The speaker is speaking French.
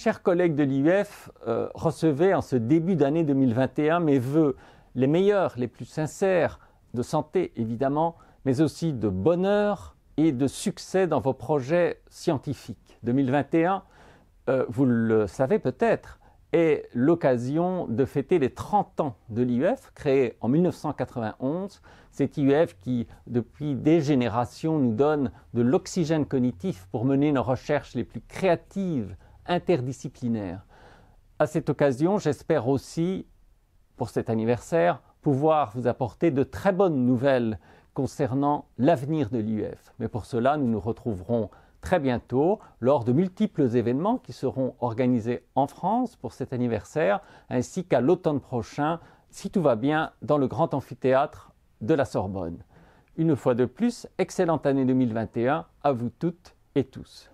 Chers collègues de l'IUF, euh, recevez en ce début d'année 2021 mes voeux les meilleurs, les plus sincères, de santé évidemment, mais aussi de bonheur et de succès dans vos projets scientifiques. 2021, euh, vous le savez peut-être, est l'occasion de fêter les 30 ans de l'IUF, créé en 1991. Cet IUF qui, depuis des générations, nous donne de l'oxygène cognitif pour mener nos recherches les plus créatives, interdisciplinaire. À cette occasion, j'espère aussi, pour cet anniversaire, pouvoir vous apporter de très bonnes nouvelles concernant l'avenir de l'UF. Mais pour cela, nous nous retrouverons très bientôt lors de multiples événements qui seront organisés en France pour cet anniversaire, ainsi qu'à l'automne prochain, si tout va bien, dans le grand amphithéâtre de la Sorbonne. Une fois de plus, excellente année 2021 à vous toutes et tous.